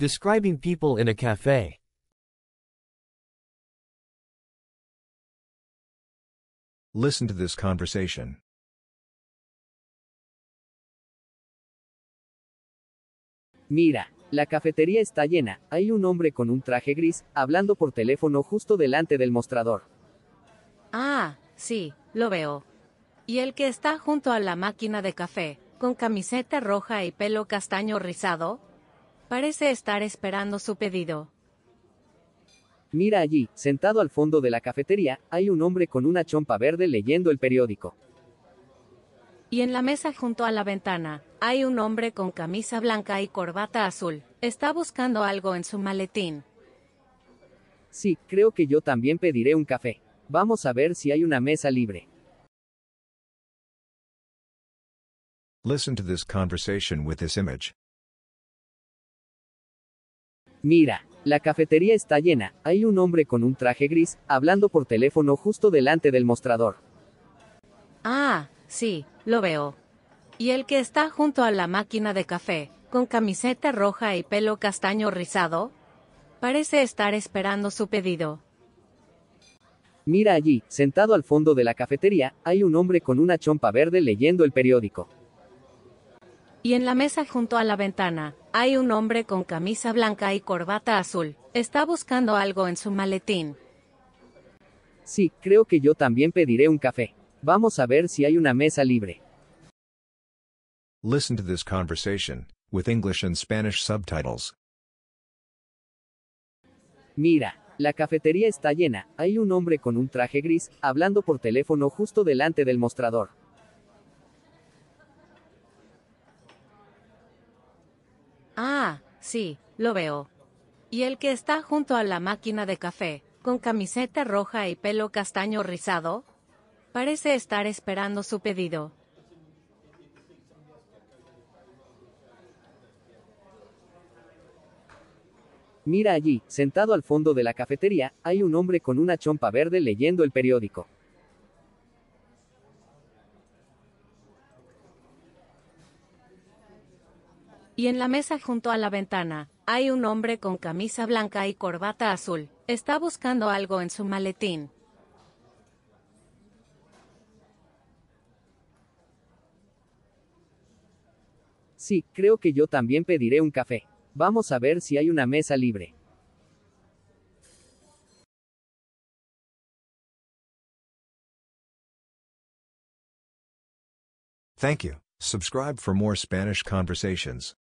Describing people in a cafe. Listen to this conversation. Mira, la cafetería está llena, hay un hombre con un traje gris, hablando por teléfono justo delante del mostrador. Ah, sí, lo veo. Y el que está junto a la máquina de café, con camiseta roja y pelo castaño rizado, Parece estar esperando su pedido. Mira allí, sentado al fondo de la cafetería, hay un hombre con una chompa verde leyendo el periódico. Y en la mesa junto a la ventana, hay un hombre con camisa blanca y corbata azul. Está buscando algo en su maletín. Sí, creo que yo también pediré un café. Vamos a ver si hay una mesa libre. Listen to this conversation with this Mira, la cafetería está llena, hay un hombre con un traje gris, hablando por teléfono justo delante del mostrador. Ah, sí, lo veo. Y el que está junto a la máquina de café, con camiseta roja y pelo castaño rizado, parece estar esperando su pedido. Mira allí, sentado al fondo de la cafetería, hay un hombre con una chompa verde leyendo el periódico. Y en la mesa junto a la ventana, hay un hombre con camisa blanca y corbata azul. Está buscando algo en su maletín. Sí, creo que yo también pediré un café. Vamos a ver si hay una mesa libre. conversation, with English Spanish subtitles. Mira, la cafetería está llena, hay un hombre con un traje gris, hablando por teléfono justo delante del mostrador. Ah, sí, lo veo. Y el que está junto a la máquina de café, con camiseta roja y pelo castaño rizado? Parece estar esperando su pedido. Mira allí, sentado al fondo de la cafetería, hay un hombre con una chompa verde leyendo el periódico. Y en la mesa junto a la ventana, hay un hombre con camisa blanca y corbata azul. Está buscando algo en su maletín. Sí, creo que yo también pediré un café. Vamos a ver si hay una mesa libre. Thank you. Subscribe for more Spanish conversations.